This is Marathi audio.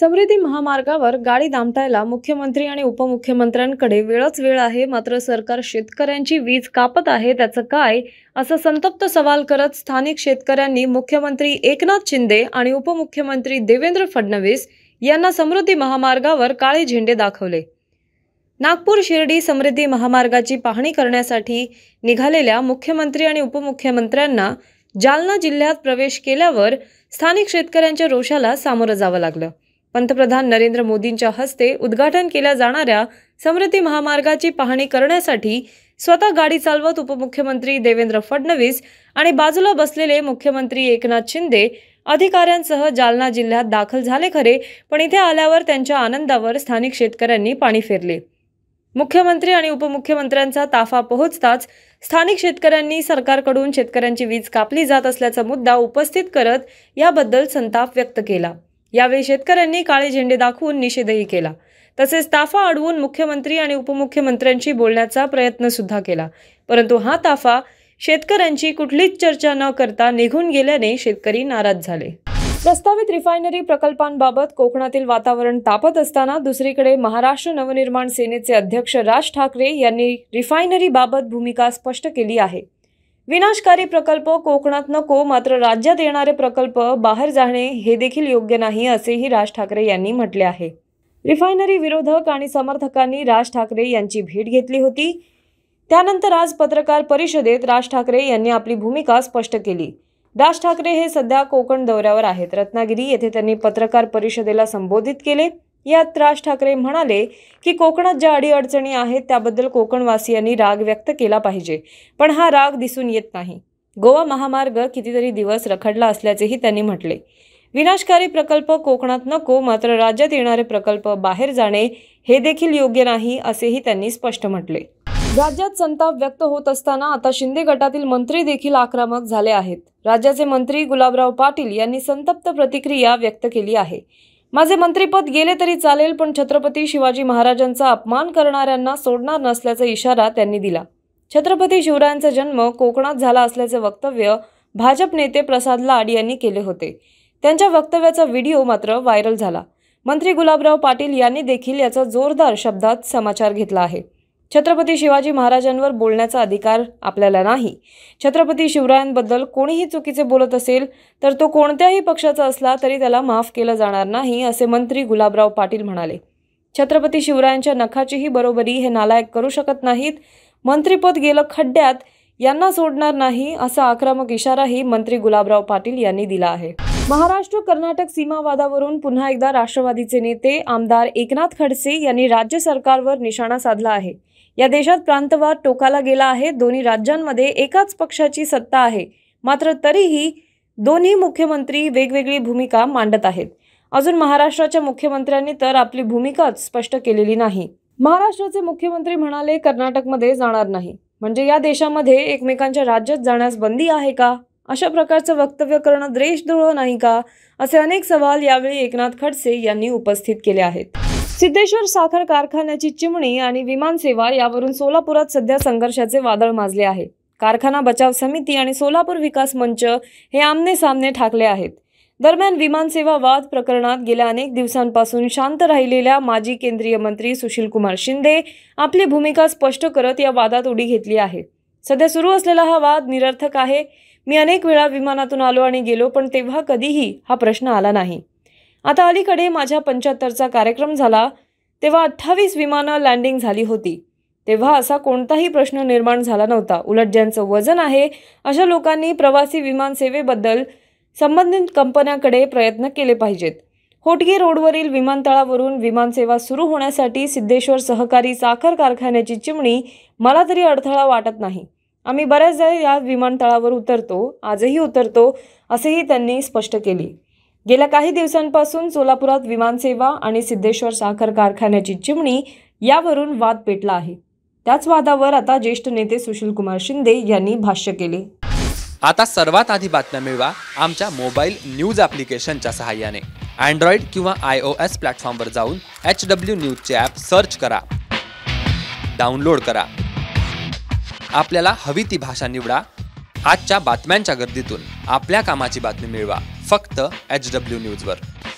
समृद्धी महामार्गावर गाडी दामटायला मुख्यमंत्री आणि उपमुख्यमंत्र्यांकडे वेळच वेळ आहे मात्र सरकार शेतकऱ्यांची वीज कापत आहे त्याचं काय असं संतप्त सवाल करत स्थानिक शेतकऱ्यांनी मुख्यमंत्री एकनाथ शिंदे आणि उपमुख्यमंत्री देवेंद्र फडणवीस यांना समृद्धी महामार्गावर काळे झेंडे दाखवले नागपूर शिर्डी समृद्धी महामार्गाची पाहणी करण्यासाठी निघालेल्या मुख्यमंत्री आणि उपमुख्यमंत्र्यांना जालना जिल्ह्यात प्रवेश केल्यावर स्थानिक शेतकऱ्यांच्या रोषाला सामोरं जावं लागलं पंतप्रधान नरेंद्र मोदींच्या हस्ते उद्घाटन केल्या जाणाऱ्या समृद्धी महामार्गाची पाहणी करण्यासाठी स्वतः गाडी चालवत उपमुख्यमंत्री देवेंद्र फडणवीस आणि बाजूला बसलेले मुख्यमंत्री एकनाथ शिंदे अधिकाऱ्यांसह जालना जिल्ह्यात दाखल झाले खरे पण इथे आल्यावर त्यांच्या आनंदावर स्थानिक शेतकऱ्यांनी पाणी फेरले मुख्यमंत्री आणि उपमुख्यमंत्र्यांचा ताफा पोहोचताच स्थानिक शेतकऱ्यांनी सरकारकडून शेतकऱ्यांची वीज कापली जात असल्याचा मुद्दा उपस्थित करत याबद्दल संताप व्यक्त केला यावेळी शेतकऱ्यांनी काळे झेंडे दाखवून निषेधही केला तसेच ताफा अडवून मुख्यमंत्री आणि उपमुख्यमंत्र्यांशी बोलण्याचा प्रयत्न सुद्धा केला परंतु हा ताफा शेतकऱ्यांची कुठलीच चर्चा न करता निघून गेल्याने शेतकरी नाराज झाले प्रस्तावित रिफायनरी प्रकल्पांबाबत कोकणातील वातावरण तापत असताना दुसरीकडे महाराष्ट्र नवनिर्माण सेनेचे अध्यक्ष राज ठाकरे यांनी रिफायनरीबाबत भूमिका स्पष्ट केली आहे विनाशकारी प्रकल्प कोकणात नको मात्र राज्यात येणारे प्रकल्प बाहेर जाणे हे देखील योग्य नाही असेही राज ठाकरे यांनी म्हटले आहे रिफायनरी विरोधक आणि समर्थकांनी राज ठाकरे यांची भेट घेतली होती त्यानंतर आज पत्रकार परिषदेत राज ठाकरे यांनी आपली भूमिका स्पष्ट केली राज ठाकरे हे सध्या कोकण दौऱ्यावर आहेत रत्नागिरी येथे त्यांनी पत्रकार परिषदेला संबोधित केले यात राज ठाकरे म्हणाले की कोकणात ज्या अडीअडचणी आहेत त्याबद्दल कोकणवासियांनी राग व्यक्त केला पाहिजे पण हा राग दिसून येत नाही गोवा महामार्ग कितीतरी दिवस रखडला असल्याचेही त्यांनी म्हटले विनाशकारी प्रकल्प कोकणात नको मात्र राज्यात येणारे प्रकल्प बाहेर जाणे हे देखील योग्य नाही असेही त्यांनी स्पष्ट म्हटले राज्यात संताप व्यक्त होत असताना आता शिंदे गटातील मंत्री देखील आक्रमक झाले आहेत राज्याचे मंत्री गुलाबराव पाटील यांनी संतप्त प्रतिक्रिया व्यक्त केली आहे माझे मंत्रीपद गेले तरी चालेल पण छत्रपती शिवाजी महाराजांचा अपमान करणाऱ्यांना सोडणार नसल्याचा इशारा त्यांनी दिला छत्रपती शिवरायांचा जन्म कोकणात झाला असल्याचे वक्तव्य भाजप नेते प्रसाद लाड यांनी केले होते त्यांच्या वक्तव्याचा व्हिडिओ मात्र व्हायरल झाला मंत्री गुलाबराव पाटील यांनी देखील याचा जोरदार शब्दात समाचार घेतला आहे छत्रपती शिवाजी महाराजांवर बोलण्याचा अधिकार आपल्याला नाही छत्रपती शिवरायांबद्दल कोणीही चुकीचे बोलत असेल तर तो कोणत्याही पक्षाचा असला तरी त्याला माफ केलं जाणार नाही असे मंत्री गुलाबराव पाटील म्हणाले छत्रपती शिवरायांच्या नखाचीही बरोबरी हे नालायक करू शकत नाहीत मंत्रीपद गेलं खड्ड्यात यांना सोडणार नाही असा आक्रमक इशाराही मंत्री गुलाबराव पाटील यांनी दिला आहे महाराष्ट्र कर्नाटक सीमावादावरून पुन्हा एकदा राष्ट्रवादीचे नेते आमदार एकनाथ खडसे यांनी राज्य सरकारवर निशाणा साधला आहे या देशात प्रांतवाद टोकाला गेला आहे दोन्ही राज्यांमध्ये एकाच पक्षाची सत्ता आहे मात्र तरीही दोन्ही मुख्यमंत्री वेगवेगळी भूमिका मांडत आहेत अजून महाराष्ट्राच्या मुख्यमंत्र्यांनी तर आपली भूमिकाच स्पष्ट केलेली नाही महाराष्ट्राचे मुख्यमंत्री म्हणाले कर्नाटकमध्ये जाणार नाही म्हणजे या देशामध्ये एकमेकांच्या राज्यात जाण्यास बंदी आहे का अशा प्रकारचं वक्तव्य करणं द्वेषद्रोह नाही का असे अनेक सवाल यावेळी एकनाथ खडसे यांनी उपस्थित केले आहेत सिद्धेश्वर साखर कारखान्याची चिमणी आणि विमानसेवा यावरून सोलापुरात सध्या संघर्षाचे वादळ माजले आहे कारखाना बचाव समिती आणि सोलापूर विकास मंच हे आमने सामने ठाकले आहेत दरम्यान विमानसेवा वाद प्रकरणात गेल्या अनेक दिवसांपासून शांत राहिलेल्या माजी केंद्रीय मंत्री सुशीलकुमार शिंदे आपली भूमिका स्पष्ट करत या वादात उडी घेतली आहे सध्या सुरू असलेला हा वाद निरर्थक आहे मी अनेक वेळा विमानातून आलो आणि गेलो पण तेव्हा कधीही हा प्रश्न आला नाही आता अलीकडे माझ्या पंच्याहत्तरचा कार्यक्रम झाला तेव्हा अठ्ठावीस विमानं लँडिंग झाली होती तेव्हा असा कोणताही प्रश्न निर्माण झाला नव्हता उलट ज्यांचं वजन आहे अशा लोकांनी प्रवासी विमान सेवेबद्दल संबंधित कंपन्याकडे प्रयत्न केले पाहिजेत होटगी रोडवरील विमानतळावरून विमानसेवा सुरू होण्यासाठी सिद्धेश्वर सहकारी साखर कारखान्याची चिमणी मला तरी अडथळा वाटत नाही आम्ही बऱ्याचदा या विमानतळावर उतरतो आजही उतरतो असेही त्यांनी स्पष्ट केले गेल्या काही दिवसांपासून सोलापुरात विमानसेवा आणि सिद्धेश्वर साखर कारखान्याची चिमणी यावरून वाद पेटला आहे त्याच वादावर आता ज्येष्ठ नेते सुशील कुमार शिंदे यांनी भाष्य केले आता सर्वात आधी बातम्या मिळवा आमच्या मोबाईल न्यूज ॲप्लिकेशनच्या सहाय्याने अँड्रॉइड किंवा आय ओ एस प्लॅटफॉर्मवर जाऊन एच डब्ल्यू न्यूजचे ॲप सर्च करा डाउनलोड करा आपल्याला हवी ती भाषा निवडा आजच्या बातम्यांच्या गर्दीतून आपल्या कामाची बातमी मिळवा फक्त एच डब्ल्यू न्यूजवर